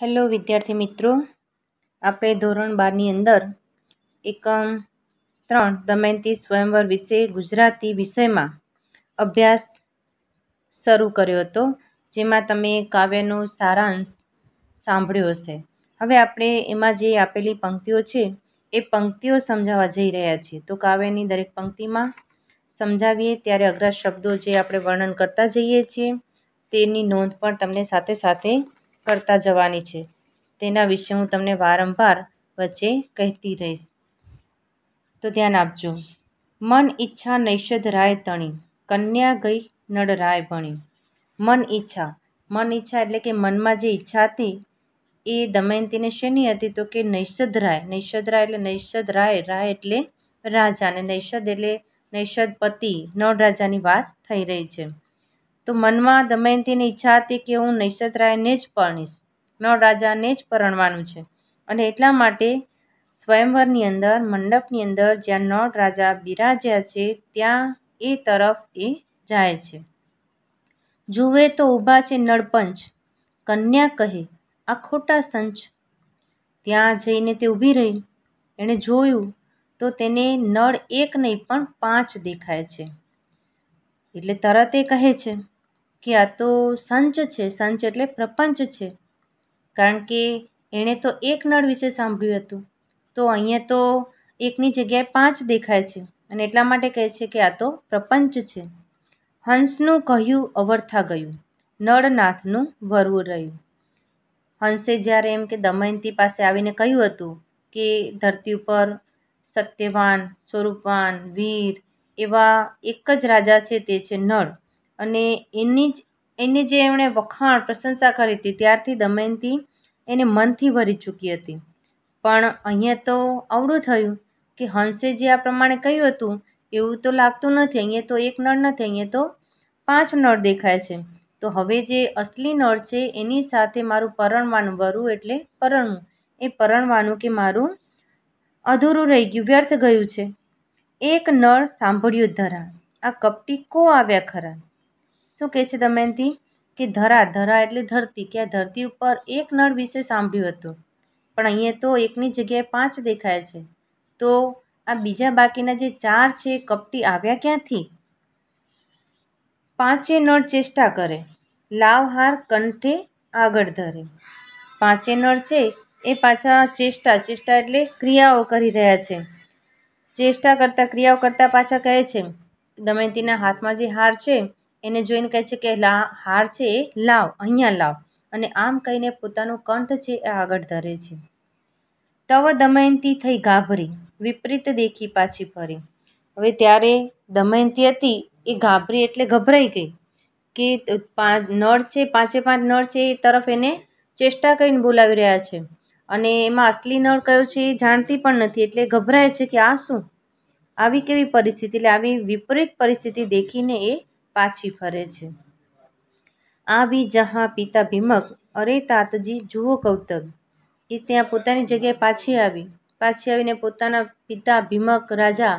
hello વિદ્યાર્થી મિત્રો આપણે ધોરણ બારની અંદર એકમ ત્રણ દમયંતી સ્વયંવર વિશે ગુજરાતી વિષયમાં અભ્યાસ શરૂ કર્યો હતો જેમાં તમે કાવ્યનો સારાંશ સાંભળ્યો હશે હવે આપણે એમાં જે આપેલી પંક્તિઓ છે એ પંક્તિઓ સમજાવવા જઈ રહ્યા છીએ તો કાવ્યની દરેક પંક્તિમાં સમજાવીએ ત્યારે અઘરા શબ્દો જે આપણે વર્ણન કરતા જઈએ છીએ તેની નોંધ પણ તમને સાથે સાથે કરતા જવાની છે તેના વિશે હું તમને વારંવાર વચ્ચે કહેતી રહીશ તો ધ્યાન આપજો મન ઈચ્છા નૈષધ રાય તણી કન્યા ગઈ રાય ભણી મન ઈચ્છા મન ઈચ્છા એટલે કે મનમાં જે ઈચ્છા હતી એ દમયંતીને શેની હતી તો કે નૈષધ રાય નૈષધ રાય એટલે નૈષધ રાય રાય એટલે રાજા અને નૈષદ એટલે નૈષદ પતિ નળ રાજાની વાત થઈ રહી છે તો મનમાં દમયંતીની ઈચ્છા હતી કે હું નૈષત્રાયને જ પરણીશ નળ રાજાને જ પરણવાનું છે અને એટલા માટે સ્વયંવરની અંદર મંડપની અંદર જ્યાં નળ રાજા બિરાજ્યા છે ત્યાં એ તરફ એ જાય છે જુએ તો ઊભા છે નળપંચ કન્યા કહે આ ખોટા સંચ ત્યાં જઈને તે ઊભી રહી એણે જોયું તો તેને નળ એક નહીં પણ પાંચ દેખાય છે એટલે તરત એ કહે છે કે આ તો સંચ છે સંચ એટલે પ્રપંચ છે કારણ કે એણે તો એક નળ વિશે સાંભળ્યું હતું તો અહીંયા તો એકની જગ્યાએ પાંચ દેખાય છે અને એટલા માટે કહે છે કે આ તો પ્રપંચ છે હંસનું કહ્યું અવર્થા ગયું નળનાથનું વરવું રહ્યું હંસે જ્યારે એમ કે દમયંતી પાસે આવીને કહ્યું હતું કે ધરતી ઉપર સત્યવાન સ્વરૂપવાન વીર એવા એક જ રાજા છે તે છે નળ અને એની જ એને જે એમણે વખાણ પ્રશંસા કરી હતી ત્યારથી દમયંતી એને મનથી ભરી ચૂકી હતી પણ અહીંયા તો અવળું થયું કે હંસે જે આ પ્રમાણે કહ્યું હતું એવું તો લાગતું નથી અહીંયા તો એક નળ નથી અહીંયા તો પાંચ નળ દેખાય છે તો હવે જે અસલી નળ છે એની સાથે મારું પરણવાનું વરું એટલે પરણવું એ પરણવાનું કે મારું અધૂરું રહી ગયું વ્યર્થ ગયું છે એક નળ સાંભળ્યું ધરા આ કપટી કો આવ્યા ખરા શું કહે છે દમયંતી કે ધરા ધરા એટલે ધરતી કે આ ધરતી ઉપર એક નળ વિશે સાંભળ્યું હતું પણ અહીંયા તો એકની જગ્યાએ પાંચ દેખાય છે તો આ બીજા બાકીના જે ચાર છે કપટી આવ્યા ક્યાંથી પાંચે નળ ચેષ્ટા કરે લાવ હાર કંઠે આગળ ધરે પાંચે નળ છે એ પાછા ચેષ્ટા ચેષ્ટા એટલે ક્રિયાઓ કરી રહ્યા છે ચેષ્ટા કરતાં ક્રિયાઓ કરતાં પાછા કહે છે દમયંતીના હાથમાં જે હાર છે એને જોઈને કહે છે કે લા હાર છે એ લાવ અહીંયા લાવ અને આમ કહીને પોતાનું કંઠ છે એ આગળ ધરે છે તવ દમયંતી થઈ ગાભરી વિપરીત દેખી પાછી ફરી હવે ત્યારે દમયંતી હતી એ ગાભરી એટલે ગભરાઈ ગઈ કે નળ છે પાંચે પાંચ નળ છે એ તરફ એને ચેષ્ટા કરીને બોલાવી રહ્યા છે અને એમાં અસલી નળ કયો છે એ જાણતી પણ નથી એટલે ગભરાય છે કે આ શું આવી કેવી પરિસ્થિતિ એટલે આવી વિપરીત પરિસ્થિતિ દેખીને એ પાછી ફરે છે આવી જહાં પિતા ભીમક અરે તાતજી જુઓ કૌતક એ ત્યાં પોતાની જગ્યાએ પાછી આવી પાછી આવીને પોતાના પિતા ભીમક રાજા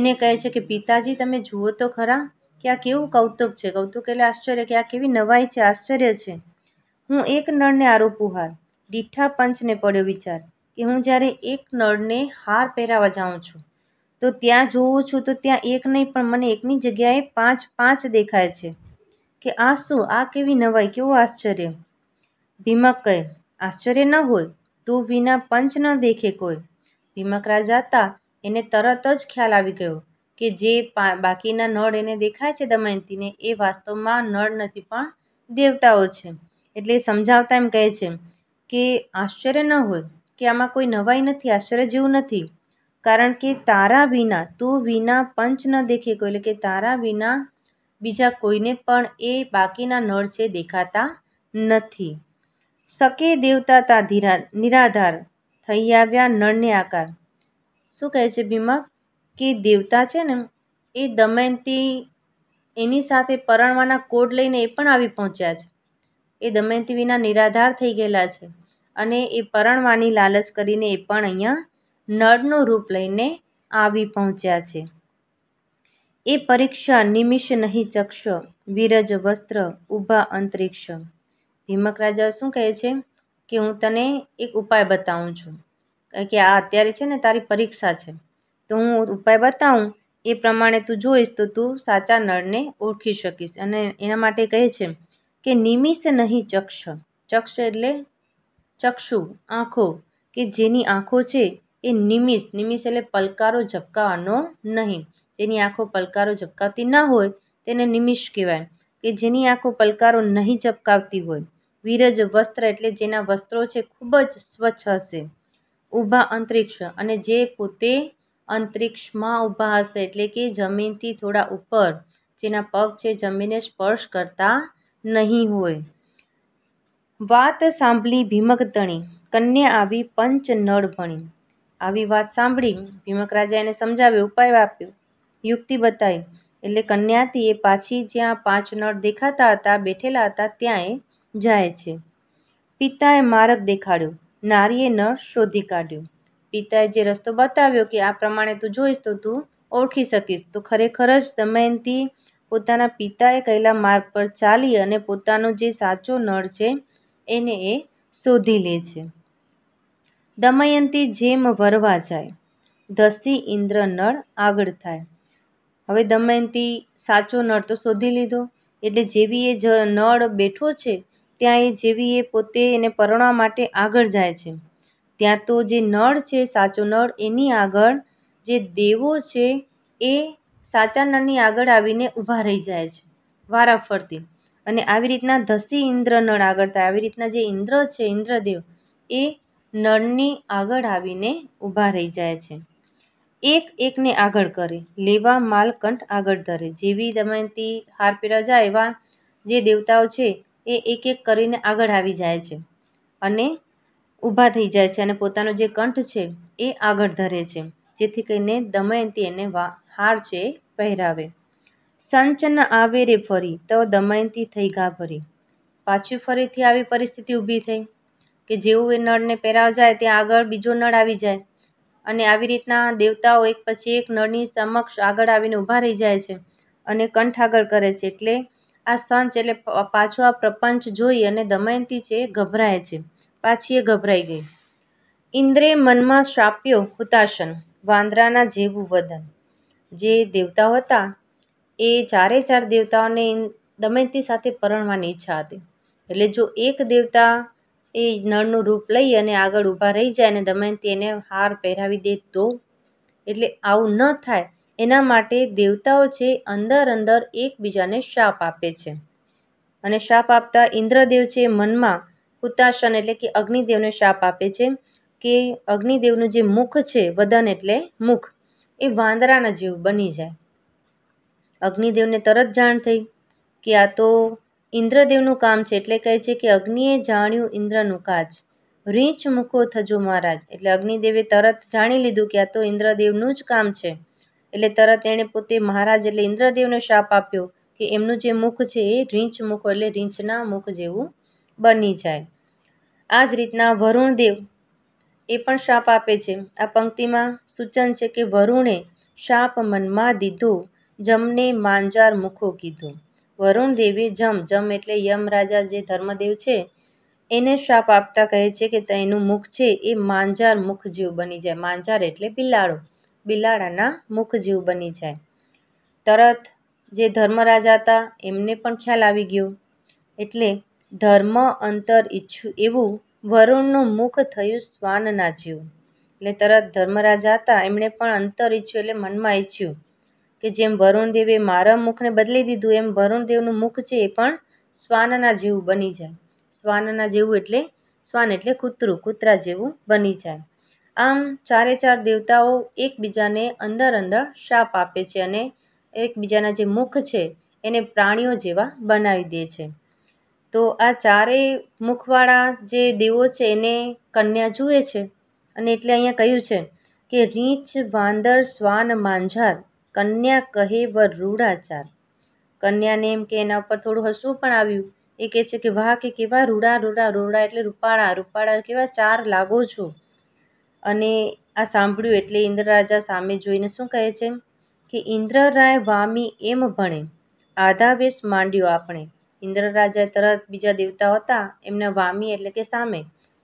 એને કહે છે કે પિતાજી તમે જુઓ તો ખરા કે આ કેવું કૌતુક છે કૌતુક એટલે આશ્ચર્ય કે આ કેવી નવાઈ છે આશ્ચર્ય છે હું એક નળને આરોપું હાર દીઠા પંચને પડ્યો વિચાર કે હું જ્યારે એક નળને હાર પહેરાવા જાઉં છું તો ત્યાં જોઉં છું તો ત્યાં એક નહીં પણ મને એકની જગ્યાએ પાંચ પાંચ દેખાય છે કે આ શું આ કેવી નવાઈ કેવું આશ્ચર્ય ભીમક કહે આશ્ચર્ય ન હોય તું વિના પંચ ન દેખે કોઈ ભીમક રાજા હતા એને તરત જ ખ્યાલ આવી ગયો કે જે બાકીના નળ એને દેખાય છે દમયંતીને એ વાસ્તવમાં નળ નથી પણ દેવતાઓ છે એટલે સમજાવતા એમ કહે છે કે આશ્ચર્ય ન હોય કે આમાં કોઈ નવાઈ નથી આશ્ચર્ય જેવું નથી કારણ કે તારા વિના તું વિના પંચ ન દેખે કોઈ એટલે કે તારા વિના બીજા કોઈને પણ એ બાકીના નળ છે દેખાતા નથી શકે દેવતા તા ધીરા નિરાધાર થઈ આવ્યા નળને આકાર શું કહે છે ભીમક કે દેવતા છે ને એ દમયંતી એની સાથે પરણવાના કોડ લઈને એ પણ આવી પહોંચ્યા છે એ દમયંતી વિના નિરાધાર થઈ ગયેલા છે અને એ પરણવાની લાલચ કરીને એ પણ અહીંયા નળનું રૂપ લઈને આવી પહોંચ્યા છે એ પરીક્ષા નિમિષ નહીં ચક્ષ વિરજ વસ્ત્ર ઊભા અંતરિક્ષ ભીમક રાજા શું કહે છે કે હું તને એક ઉપાય બતાવું છું કે આ અત્યારે છે ને તારી પરીક્ષા છે તો હું ઉપાય બતાવું એ પ્રમાણે તું જોઈશ તો તું સાચા નળને ઓળખી શકીશ અને એના માટે કહે છે કે નિમિષ નહીં ચક્ષ ચક્ષ એટલે ચક્ષુ આંખો કે જેની આંખો છે એ નિમિષ નિમિષ એટલે પલકારો ઝબકાવાનો નહીં જેની આંખો પલકારો ઝબકાવતી ના હોય તેને નિમિષ કહેવાય કે જેની આંખો પલકારો નહીં ઝબકાવતી હોય વિરજ વસ્ત્ર એટલે જેના વસ્ત્રો છે ખૂબ જ સ્વચ્છ હશે ઊભા અંતરિક્ષ અને જે પોતે અંતરિક્ષમાં ઊભા હશે એટલે કે જમીનથી થોડા ઉપર જેના પગ છે જમીને સ્પર્શ કરતા નહીં હોય વાત સાંભળી ભીમક કન્યા આવી પંચ નળ ભણી આવી વાત સાંભળી ભીમક રાજા એને સમજાવ્યો ઉપાય આપ્યો યુક્તિ બતાવી એટલે કન્યાતી એ પાછી જ્યાં પાંચ નળ દેખાતા હતા બેઠેલા હતા ત્યાં એ જાય છે પિતાએ માર્ગ દેખાડ્યો નારીએ નળ શોધી કાઢ્યો પિતાએ જે રસ્તો બતાવ્યો કે આ પ્રમાણે તું જોઈશ તો તું ઓળખી શકીશ તો ખરેખર જ દમયંતી પોતાના પિતાએ કહેલા માર્ગ પર ચાલી અને પોતાનો જે સાચો નળ છે એને એ શોધી લે છે દમયંતી જેમ વરવા જાય ધસી ઇન્દ્ર નળ આગળ થાય હવે દમયંતી સાચો નળ તો શોધી લીધો એટલે જેવી એ જ નળ બેઠો છે ત્યાં એ જેવી એ પોતે એને પરણવા માટે આગળ જાય છે ત્યાં તો જે નળ છે સાચો નળ એની આગળ જે દેવો છે એ સાચા નળની આગળ આવીને ઊભા રહી જાય છે વારાફરતી અને આવી રીતના ધસી ઇન્દ્ર નળ આગળ થાય આવી રીતના જે ઇન્દ્ર છે ઇન્દ્રદેવ એ નળની આગળ આવીને ઊભા રહી જાય છે એક એકને આગળ કરે લેવા માલકંઠ આગળ ધરે જેવી દમયંતી હાર જાય એવા જે દેવતાઓ છે એ એક એક કરીને આગળ આવી જાય છે અને ઊભા થઈ જાય છે અને પોતાનો જે કંઠ છે એ આગળ ધરે છે જેથી કરીને દમયંતી એને હાર છે પહેરાવે સંચન આવે રે ફરી તો દમયંતી થઈ ગાભરી પાછું ફરીથી આવી પરિસ્થિતિ ઊભી થઈ કે જેવું એ નળને પહેરાવ જાય ત્યાં આગળ બીજો નળ આવી જાય અને આવી રીતના દેવતાઓ એક પછી એક નળની સમક્ષ આગળ આવીને ઊભા રહી જાય છે અને કંઠ આગળ કરે છે એટલે આ સંચ એટલે પાછો આ પ્રપંચ જોઈ અને દમયંતી છે ગભરાય છે પાછી એ ગભરાઈ ગઈ ઇન્દ્રે મનમાં શ્રાપ્યો હુતાશન વાંદરાના જેવું વદન જે દેવતાઓ હતા એ ચારે ચાર દેવતાઓને દમયંતી સાથે પરણવાની ઈચ્છા હતી એટલે જો એક દેવતા એ નળનું રૂપ લઈ અને આગળ ઊભા રહી જાય અને દમયંતી એને હાર પહેરાવી દે તો એટલે આવું ન થાય એના માટે દેવતાઓ છે અંદર અંદર એકબીજાને શાપ આપે છે અને શાપ આપતા ઇન્દ્રદેવ છે મનમાં કુતાશન એટલે કે અગ્નિદેવને શાપ આપે છે કે અગ્નિદેવનું જે મુખ છે વદન એટલે મુખ એ વાંદરાના જેવું બની જાય અગ્નિદેવને તરત જાણ થઈ કે આ તો ઇન્દ્રદેવનું કામ છે એટલે કહે છે કે અગ્નિએ જાણ્યું ઇન્દ્રનું કાજ રીંચ મુખો થજો મહારાજ એટલે અગ્નિદેવે તરત જાણી લીધું કે આ તો ઇન્દ્રદેવનું જ કામ છે એટલે તરત એણે પોતે મહારાજ એટલે ઇન્દ્રદેવને શાપ આપ્યો કે એમનું જે મુખ છે એ રીંચ મુખો એટલે રીંછના મુખ જેવું બની જાય આ જ રીતના વરુણદેવ એ પણ શાપ આપે છે આ પંક્તિમાં સૂચન છે કે વરુણે શાપ મનમાં દીધું જમને માંજાર મુખો કીધું વરુણ દેવી જમ જમ એટલે યમરાજા જે ધર્મદેવ છે એને શ્રાપ આપતા કહે છે કે તેનું મુખ છે એ માંજાર મુખ જેવું બની જાય માંજાર એટલે બિલાડો બિલાડાના મુખ જેવું બની જાય તરત જે ધર્મરાજા હતા એમને પણ ખ્યાલ આવી ગયો એટલે ધર્મ અંતર ઈચ્છું એવું વરુણનું મુખ થયું શ્વાનના જીવ એટલે તરત ધર્મરાજા હતા એમણે પણ અંતર ઈચ્છ્યું એટલે મનમાં ઈચ્છ્યું કે જેમ વરુણ દેવે મારા મુખને બદલી દીધું એમ વરુણ દેવનું મુખ છે એ પણ શ્વાનના જેવું બની જાય શ્વાનના જેવું એટલે શ્વાન એટલે કૂતરું કૂતરા જેવું બની જાય આમ ચારે ચાર દેવતાઓ એકબીજાને અંદર અંદર શાપ આપે છે અને એકબીજાના જે મુખ છે એને પ્રાણીઓ જેવા બનાવી દે છે તો આ ચારેય મુખવાળા જે દેવો છે એને કન્યા જુએ છે અને એટલે અહીંયા કહ્યું છે કે રીંછ વાંદર શ્વાન માંઝાર કન્યા કહે વર રૂઢાચાર કન્યાને એમ કે એના ઉપર થોડું હસવું પણ આવ્યું એ કહે છે કે વાહ કે કેવા રૂડા રૂડા રૂડા એટલે રૂપાળા રૂપાળા કેવા ચાર લાગો છો અને આ સાંભળ્યું એટલે ઇન્દ્રરાજા સામે જોઈને શું કહે છે કે ઇન્દ્રરાય વામી એમ ભણે આધા વેશ માંડ્યો આપણે ઇન્દ્રરાજા તરત બીજા દેવતા હતા એમના વામી એટલે કે સામે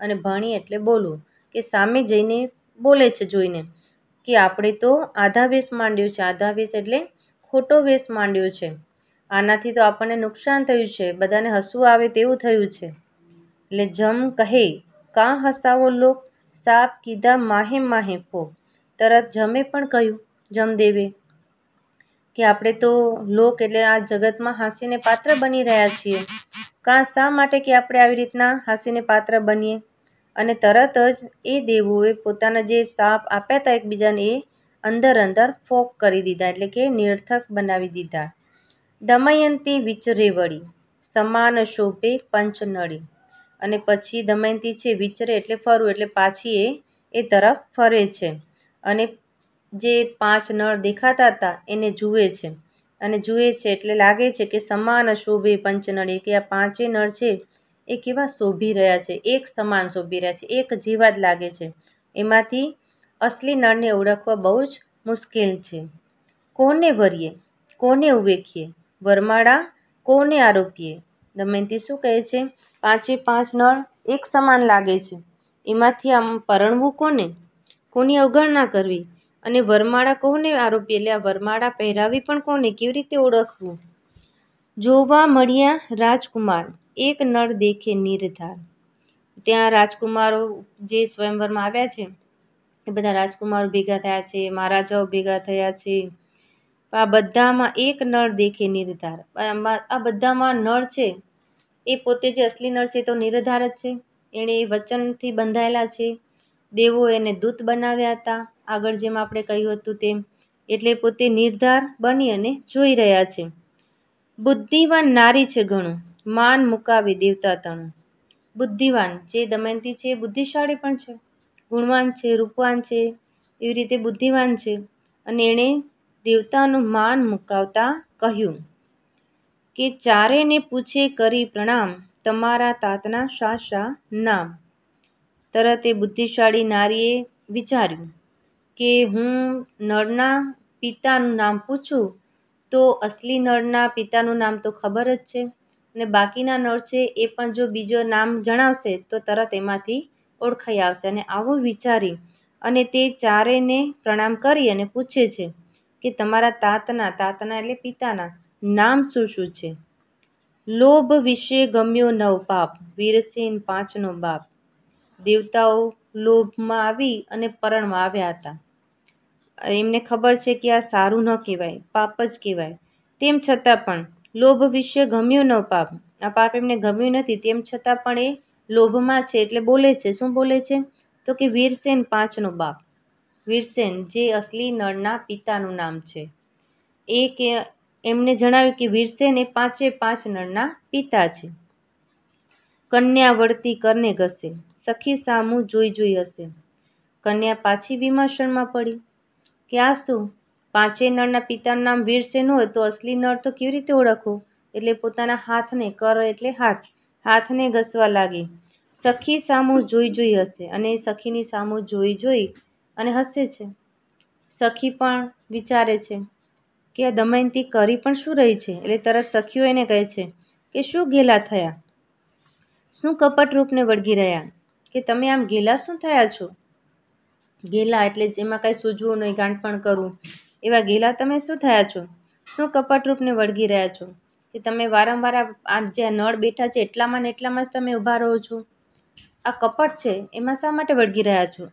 અને ભણી એટલે બોલવું કે સામે જઈને બોલે છે જોઈને કે આપણે તો આધા વેશ માંડ્યું છે આધા વેશ એટલે ખોટો વેશ માંડ્યો છે આનાથી તો આપણને નુકસાન થયું છે બધાને હસવું આવે તેવું થયું છે એટલે જમ કહે કાં હસાવો લોક સાપ કીધા માહે માહે ફો તરત જમે પણ કહ્યું જમદેવે કે આપણે તો લોક એટલે આ જગતમાં હાસીને પાત્ર બની રહ્યા છીએ કાં શા માટે કે આપણે આવી રીતના હાસીને પાત્ર બનીએ અને તરત જ એ દેવોએ પોતાના જે સાપ આપ્યા હતા એકબીજાને એ અંદર અંદર ફોક કરી દીધા એટલે કે નિર્થક બનાવી દીધા દમયંતી વિચરે વળી સમાન શોભે પંચનળી અને પછી દમયંતી છે વિચરે એટલે ફરવું એટલે પાછી એ એ તરફ ફરે છે અને જે પાંચ નળ દેખાતા હતા એને જુએ છે અને જુએ છે એટલે લાગે છે કે સમાન શોભે પંચનળી કે આ પાંચે નળ છે એ કેવા શોભી રહ્યા છે એક સમાન શોભી રહ્યા છે એક જેવા લાગે છે એમાંથી અસલી નળને ઓળખવા બહુ જ મુશ્કેલ છે કોને વરીએ કોને ઉવેખીએ વરમાળા કોને આરોપીએ દમયંતી શું કહે છે પાંચે પાંચ નળ એક સમાન લાગે છે એમાંથી આમ પરણવું કોને કોની અવગણના કરવી અને વરમાળા કોને આરોપી એટલે આ વરમાળા પહેરાવી પણ કોને કેવી રીતે ઓળખવું જોવા મળ્યા રાજકુમાર એક નળ દેખે નિર્ધાર ત્યાં રાજકુમારો જે સ્વયંવરમાં આવ્યા છે એ બધા રાજકુમારો ભેગા થયા છે મહારાજાઓ ભેગા થયા છે આ બધામાં એક નળ દેખે નિર્ધાર આ બધામાં નળ છે એ પોતે જે અસલી નળ છે તો નિર્ધાર જ છે એણે વચનથી બંધાયેલા છે દેવો એને દૂત બનાવ્યા હતા આગળ જેમ આપણે કહ્યું હતું તેમ એટલે પોતે નિર્ધાર બની અને જોઈ રહ્યા છે બુદ્ધિવાન નારી છે ઘણું માન મુકાવી દેવતા તણું બુદ્ધિવાન જે દમયંતી છે બુદ્ધિશાળી પણ છે ગુણવાન છે રૂપવાન છે એવી રીતે બુદ્ધિવાન છે અને એણે દેવતાનું માન મુકાવતા કહ્યું કે ચારેને પૂછે કરી પ્રણામ તમારા તાતના શા શા નામ તરત એ બુદ્ધિશાળી નારીએ વિચાર્યું કે હું નળના પિતાનું નામ પૂછું તો અસલી નળના પિતાનું નામ તો ખબર જ છે અને બાકીના નળ છે એ પણ જો બીજો નામ જણાવશે તો તરત એમાંથી ઓળખાઈ આવશે અને આવું વિચારી અને તે ચારેને પ્રણામ કરી અને પૂછે છે કે તમારા તાતના તાતના એટલે પિતાના નામ શું શું છે લોભ વિશે ગમ્યો નવ પાપ વીરસેન પાંચનો બાપ દેવતાઓ લોભમાં આવી અને પરણમાં આવ્યા હતા એમને ખબર છે કે આ સારું ન કહેવાય પાપ જ કહેવાય તેમ છતાં પણ લોભ વિશે ગમ્યું ન પાપ આ પાપ એમને ગમ્યું નથી તેમ છતાં પણ એ લોભમાં છે એટલે બોલે છે શું બોલે છે તો કે વીરસેન પાંચનો બાપ વીરસેન જે અસલી નળના પિતાનું નામ છે એ કે એમને જણાવ્યું કે વીરસેન એ પાંચે પાંચ નળના પિતા છે કન્યા વળતી કરને ઘસે સખી સામું જોઈ જોઈ હશે કન્યા પાછી વિમર્શનમાં પડી કે આ શું પાંચેય નળના પિતાનું નામ વીરસેન હોય તો અસલી નળ તો કેવી રીતે ઓળખવું એટલે પોતાના હાથને કર એટલે હાથ હાથને ઘસવા લાગી સખી સામું જોઈ જોઈ હશે અને એ સખીની સામું જોઈ જોઈ અને હસે છે સખી પણ વિચારે છે કે આ દમયંતી કરી પણ શું રહી છે એટલે તરત સખીઓ એને કહે છે કે શું ગેલા થયા શું કપટરૂપને વળગી રહ્યા કે તમે આમ ગેલા શું થયા છો ગેલા એટલે એમાં કાંઈ સૂજવું નહીં ગાંઠપણ કરવું એવા ગેલા તમે શું થયા છો શું કપટરૂપને વળગી રહ્યા છો કે તમે વારંવાર આ જે નળ બેઠા છે એટલામાં ને એટલામાં જ તમે ઊભા રહો છો આ કપટ છે એમાં શા માટે વળગી રહ્યા છો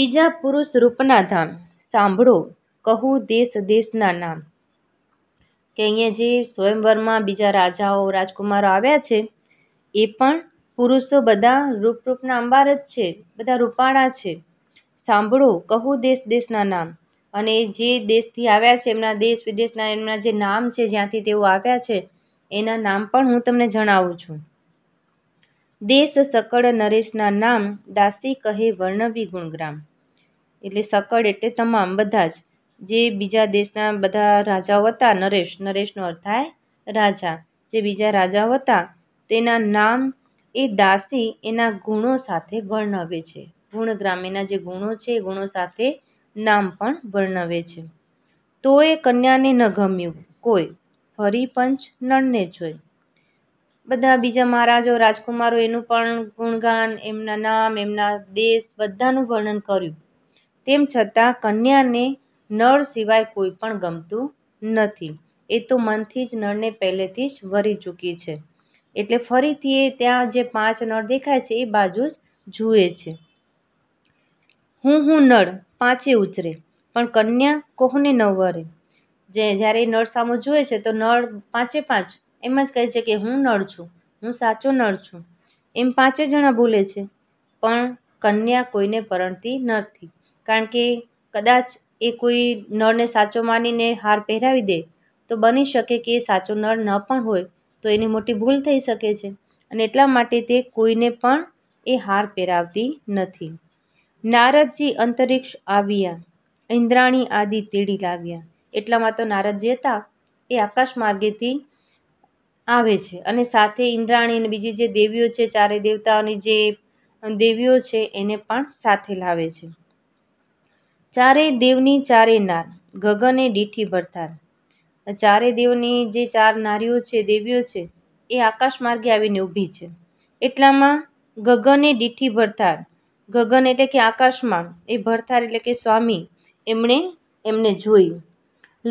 બીજા પુરુષ રૂપના ધામ સાંભળો કહું દેશ દેશના નામ કે અહીંયા જે સ્વયંવરમાં બીજા રાજાઓ રાજકુમારો આવ્યા છે એ પણ પુરુષો બધા રૂપરૂપના અંબાર જ છે બધા રૂપાળા છે સાંભળો કહું દેશ દેશના નામ અને જે દેશથી આવ્યા છે એમના દેશ વિદેશના એમના જે નામ છે જ્યાંથી તેઓ આવ્યા છે એના નામ પણ હું તમને જણાવું છું દેશ સકળ નરેશના નામ દાસી કહે વર્ણવી ગુણગ્રામ એટલે સકળ એટલે તમામ બધા જ જે બીજા દેશના બધા રાજાઓ હતા નરેશ નરેશનો અર્થ થાય રાજા જે બીજા રાજાઓ હતા તેના નામ એ દાસી એના ગુણો સાથે વર્ણવે છે ગુણગ્રામ્યના જે ગુણો છે એ ગુણો સાથે નામ પણ વર્ણવે છે તો એ કન્યાને ન ગમ્યું કોઈ હરિપંચ નળને જોઈ બધા બીજા મહારાજો રાજકુમારો એનું પણ ગુણગાન એમના નામ એમના દેશ બધાનું વર્ણન કર્યું તેમ છતાં કન્યાને નળ સિવાય કોઈ પણ ગમતું નથી એ તો મનથી જ નળને પહેલેથી જ વરી ચૂકી છે એટલે ફરીથી એ ત્યાં જે પાંચ નળ દેખાય છે એ બાજુ જ જુએ છે હું હું નળ પાંચે ઉતરે પણ કન્યા કોહને નવરે જે જ્યારે એ નળ સામો જુએ છે તો નળ પાંચે પાંચ એમ જ કહે છે કે હું નળ છું હું સાચો નળ છું એમ પાંચે જણા ભૂલે છે પણ કન્યા કોઈને પરણતી નથી કારણ કે કદાચ એ કોઈ નળને સાચો માનીને હાર પહેરાવી દે તો બની શકે કે એ સાચો નળ ન પણ હોય તો એની મોટી ભૂલ થઈ શકે છે અને એટલા માટે તે કોઈને પણ એ હાર પહેરાવતી નથી નારદજી અંતરિક્ષ આવ્યા ઇન્દ્રાણી આદિ તેડી લાવ્યા એટલામાં તો નારદજી હતા એ આકાશ માર્ગેથી આવે છે અને સાથે ઇન્દ્રાણી અને બીજી જે દેવીઓ છે ચારે દેવતાઓની જે દેવીઓ છે એને પણ સાથે લાવે છે ચારે દેવની ચારે નાર ગગને ડીઠી ભરતાર ચારે દેવની જે ચાર નારીઓ છે દેવીઓ છે એ આકાશ માર્ગે આવીને ઊભી છે એટલામાં ગગને દીઠી ભરથાર ગગન એટલે કે આકાશમાં એ ભરથાર એટલે કે સ્વામી એમણે એમને જોયું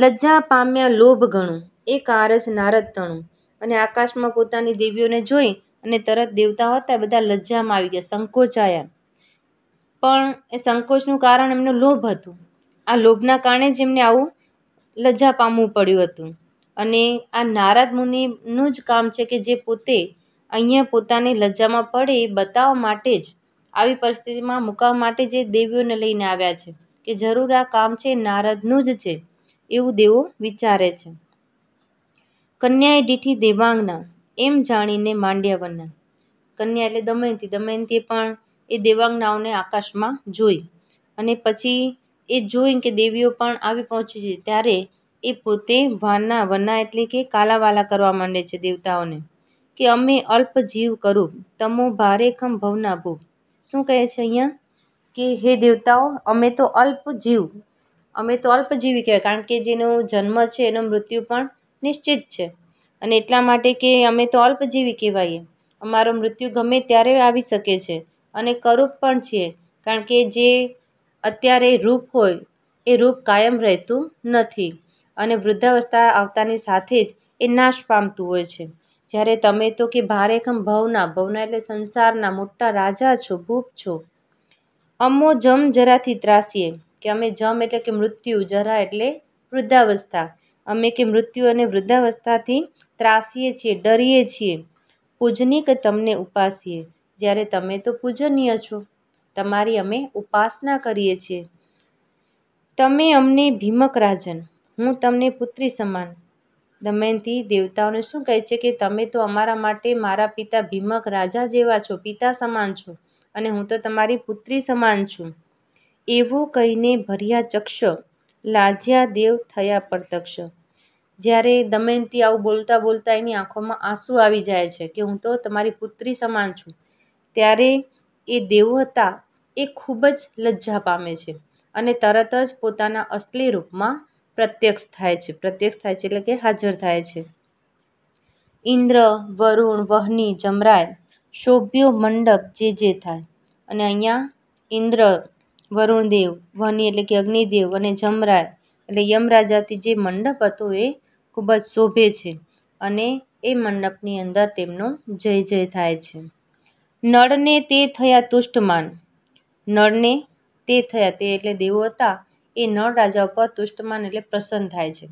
લજ્જા પામ્યા લોભ ગણું એ કારસ નારદ તણું અને આકાશમાં પોતાની દેવીઓને જોઈ અને તરત દેવતા હતા બધા લજ્જામાં આવી ગયા સંકોચાયા પણ એ સંકોચનું કારણ એમનો લોભ હતું આ લોભના કારણે જ એમને આવું લજ્જા પામવું પડ્યું હતું અને આ નારદ મુનિનું જ કામ છે કે જે પોતે અહીંયા પોતાને લજ્જામાં પડે એ બતાવવા માટે જ આવી પરિસ્થિતિમાં મૂકાવવા માટે જે દેવીઓને લઈને આવ્યા છે કે જરૂર આ કામ છે નારદનું જ છે એવું દેવો વિચારે છે કન્યાએ દીઠી દેવાંગના એમ જાણીને માંડ્યા વના કન્યા એટલે દમયંતી દમયંતીએ પણ એ દેવાંગનાઓને આકાશમાં જોઈ અને પછી એ જોઈને કે દેવીઓ પણ આવી પહોંચી છે ત્યારે એ પોતે વાના વના એટલે કે કાલાવાલા કરવા માંડે છે દેવતાઓને કે અમે અલ્પ જીવ કરું તમો ભારેખમ ભવના ભૂ શું કહે છે અહીંયા કે હે દેવતાઓ અમે તો અલ્પ જીવ અમે તો અલ્પજીવી કહેવાય કારણ કે જેનો જન્મ છે એનું મૃત્યુ પણ નિશ્ચિત છે અને એટલા માટે કે અમે તો અલ્પજીવી કહેવાઈએ અમારું મૃત્યુ ગમે ત્યારે આવી શકે છે અને કરૂપ પણ છીએ કારણ કે જે અત્યારે રૂપ હોય એ રૂપ કાયમ રહેતું નથી અને વૃદ્ધાવસ્થા આવતાની સાથે જ એ નાશ પામતું હોય છે જ્યારે તમે તો કે ભારેખમ ભવના ભવના એટલે સંસારના મોટા રાજા છો ભૂપ છો અમો જમ જરાથી ત્રાસીએ કે અમે જમ એટલે કે મૃત્યુ જરા એટલે વૃદ્ધાવસ્થા અમે કે મૃત્યુ અને વૃદ્ધાવસ્થાથી ત્રાસીએ છીએ ડરીએ છીએ પૂજની કે તમને ઉપાસીએ જ્યારે તમે તો પૂજનીય છો તમારી અમે ઉપાસના કરીએ છીએ તમે અમને ભીમક રાજન હું તમને પુત્રી સમાન દમયંતી દેવતાઓને શું કહે છે કે તમે તો અમારા માટે મારા પિતા ભીમક રાજા જેવા છો પિતા સમાન છો અને હું તો તમારી પુત્રી સમાન છું એવું કહીને ભર્યા ચક્ષ લાજ્યા દેવ થયા પ્રત્યક્ષ જ્યારે દમયંતી આવું બોલતા બોલતા એની આંખોમાં આંસુ આવી જાય છે કે હું તો તમારી પુત્રી સમાન છું ત્યારે એ દેવતા એ ખૂબ જ લજ્જા પામે છે અને તરત જ પોતાના અસલી રૂપમાં પ્રત્યક્ષ થાય છે પ્રત્યક્ષ થાય છે એટલે કે હાજર થાય છે ઇન્દ્ર વરુણ વહની જમરાય શોભ્યો મંડપ જે જે થાય અને અહીંયા ઇન્દ્ર વરુણદેવ વહની એટલે કે અગ્નિદેવ અને જમરાય એટલે યમરાજાથી જે મંડપ હતો એ ખૂબ જ શોભે છે અને એ મંડપની અંદર તેમનો જય જય થાય છે નળને તે થયા તુષ્ટમાન નળને તે થયા તે એટલે દેવો હતા એ નળ રાજા ઉપર તુષ્ટમાન એટલે પ્રસન્ન થાય છે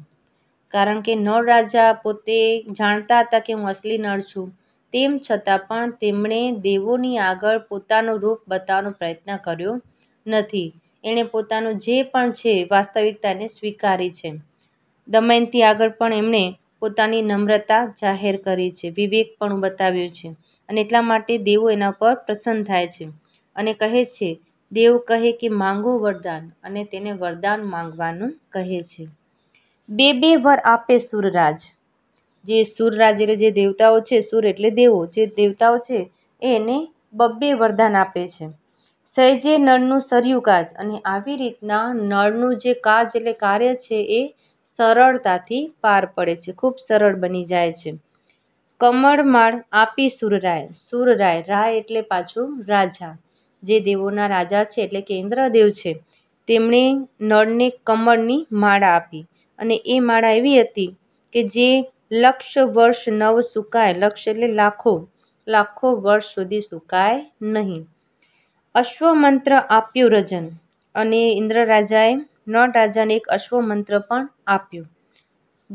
કારણ કે નળ રાજા પોતે જાણતા હતા કે હું અસલી નળ છું તેમ છતાં પણ તેમણે દેવોની આગળ પોતાનું રૂપ બતાવવાનો પ્રયત્ન કર્યો નથી એણે પોતાનું જે પણ છે વાસ્તવિકતાને સ્વીકારી છે દમયંતી આગળ પણ એમણે પોતાની નમ્રતા જાહેર કરી છે વિવેક પણ બતાવ્યું છે અને એટલા માટે દેવો એના પર પ્રસન્ન થાય છે અને કહે છે દેવ કહે કે માંગો વરદાન અને તેને વરદાન માંગવાનું કહે છે બે બે વર આપે સુરરાજ જે સુરરાજ એટલે જે દેવતાઓ છે સુર એટલે દેવો જે દેવતાઓ છે એને બબ્બે વરદાન આપે છે સહેજે નળનું સરયું કાજ અને આવી રીતના નળનું જે કાજ એટલે કાર્ય છે એ સરળતાથી પાર પડે છે ખૂબ સરળ બની જાય છે કમળમાળ આપી સુરરાય સુરરાય રાય એટલે પાછું રાજા જે દેવોના રાજા છે એટલે કે ઇન્દ્રદેવ છે તેમણે નળને કમળની માળા આપી અને એ માળા એવી હતી કે જે લક્ષ વર્ષ નવ સુકાય લક્ષ એટલે લાખો લાખો વર્ષ સુધી સુકાય નહીં અશ્વમંત્ર આપ્યું રજન અને ઇન્દ્રરાજાએ રાજાએ નળ રાજાને એક અશ્વમંત્ર પણ આપ્યું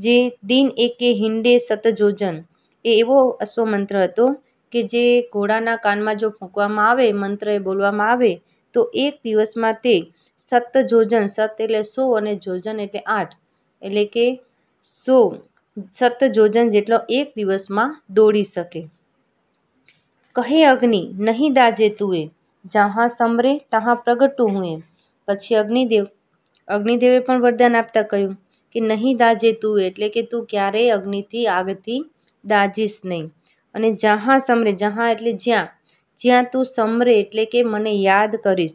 જે દિન એકે હિંડે સતજોજન એ એવો અશ્વમંત્ર હતો કે જે ઘોડાના કાનમાં જો ફૂંકવામાં આવે મંત્ર એ બોલવામાં આવે તો એક દિવસમાં તે સત જોજન સત એટલે સો અને જોજન એટલે આઠ એટલે કે સો સત જોજન જેટલો એક દિવસમાં દોડી શકે કહે અગ્નિ નહીં દાજે તુએ જહાં સમરે તહાં પ્રગટું હું પછી અગ્નિદેવ અગ્નિદેવે પણ વરદાન આપતા કહ્યું કે નહીં દાજે તું એટલે કે તું ક્યારેય અગ્નિથી આગથી દાજીશ નહીં અને જહાં સમરે જહાં એટલે જ્યાં જ્યાં તું સમરે એટલે કે મને યાદ કરીશ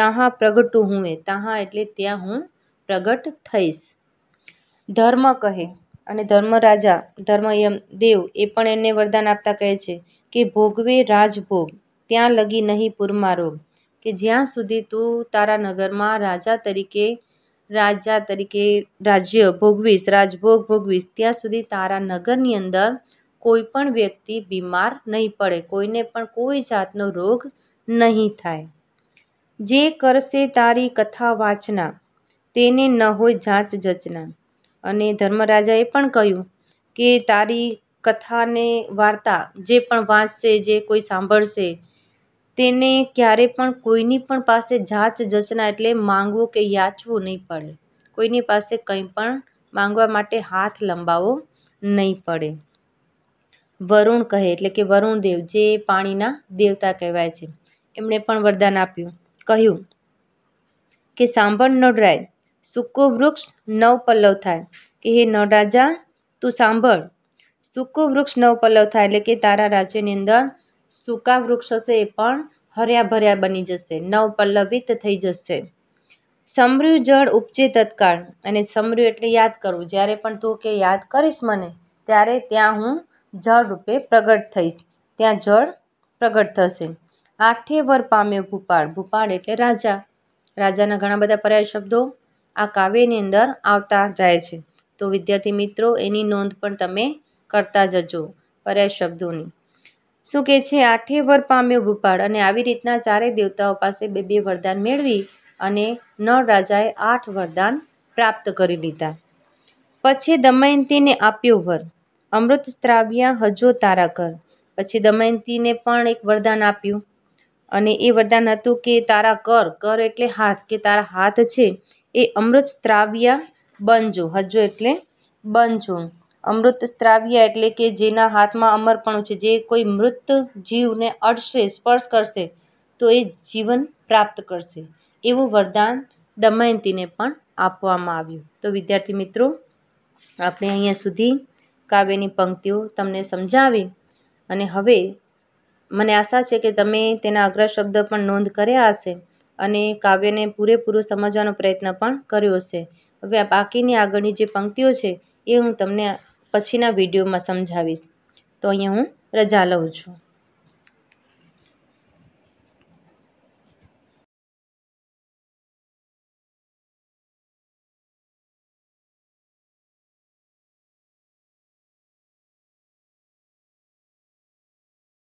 તાહાં પ્રગટું હું એ તાહાં એટલે ત્યાં હું પ્રગટ થઈશ ધર્મ કહે અને ધર્મરાજા ધર્મયમ દેવ એ પણ એને વરદાન આપતા કહે છે કે ભોગવે રાજભોગ ત્યાં લગી નહીં પૂરમારો કે જ્યાં સુધી તું તારા નગરમાં રાજા તરીકે રાજા તરીકે રાજ્ય ભોગવીશ રાજભોગ ભોગવીશ ત્યાં સુધી તારા નગરની અંદર કોઈ પણ વ્યક્તિ બીમાર નહીં પડે કોઈને પણ કોઈ જાતનો રોગ નહીં થાય જે કરશે તારી કથા વાંચના તેને ન હોય જાંચ જચના અને ધર્મરાજાએ પણ કહ્યું કે તારી કથાને વાર્તા જે પણ વાંચશે જે કોઈ સાંભળશે તેને ક્યારે પણ કોઈની પણ પાસે જાચ જચના એટલે માંગવું કે યાચવું નહીં પડે કોઈની પાસે કંઈ પણ માંગવા માટે હાથ લંબાવો નહીં પડે વરુણ કહે એટલે કે વરુણ દેવ જે પાણીના દેવતા કહેવાય છે એમણે પણ વરદાન આપ્યું કહ્યું કે સાંભળ નડરાય સૂકો વૃક્ષ નવ પલ્લવ થાય કે હે નડરાજા તું સાંભળ સૂકો વૃક્ષ નવ પલ્લવ થાય એટલે કે તારા રાજ્યની અંદર સૂકા વૃક્ષ હશે એ પણ હર્યા ભર્યા બની જશે નવ પલ્લવિત થઈ જશે સમૃ જળ ઉપજે તત્કાળ અને સમૃ એટલે યાદ કરવું જ્યારે પણ તું કે યાદ કરીશ મને ત્યારે ત્યાં હું જળ રૂપે પ્રગટ થઈશ ત્યાં જળ પ્રગટ થશે આઠે વર પામ્યો ભૂપાળ ભૂપાળ એટલે રાજા રાજાના ઘણા બધા પર્યાય શબ્દો આ કાવ્યની અંદર આવતા જાય છે તો વિદ્યાર્થી મિત્રો એની નોંધ પણ તમે કરતા જજો પર્યાય શબ્દોની શું કહે છે આઠે વર પામ્યો ભૂપાળ અને આવી રીતના ચારેય દેવતાઓ પાસે બે બે વરદાન મેળવી અને નળ રાજાએ આઠ વરદાન પ્રાપ્ત કરી લીધા પછી દમયંતીને આપ્યો વર અમૃત સ્ત્રાવ્યા હજો તારા ઘર પછી દમયંતીને પણ એક વરદાન આપ્યું અને એ વરદાન હતું કે તારા કર કર એટલે હાથ કે તારા હાથ છે એ અમૃત સ્ત્રાવ્યા બનજો હજો એટલે બનજો અમૃત સ્ત્રાવ્યા એટલે કે જેના હાથમાં અમરપણું છે જે કોઈ મૃત જીવને અડશે સ્પર્શ કરશે તો એ જીવન પ્રાપ્ત કરશે એવું વરદાન દમયંતીને પણ આપવામાં આવ્યું તો વિદ્યાર્થી મિત્રો આપણે અહીંયા સુધી કાવ્યની પંક્તિઓ તમને સમજાવી અને હવે મને આશા છે કે તમે તેના અગ્ર શબ્દ પણ નોંધ કર્યા હશે અને કાવ્યને પૂરેપૂરો સમજવાનો પ્રયત્ન પણ કર્યો હશે હવે બાકીની આગળની જે પંક્તિઓ છે એ હું તમને પછીના વિડીયોમાં સમજાવીશ તો અહીંયા હું રજા લઉં છું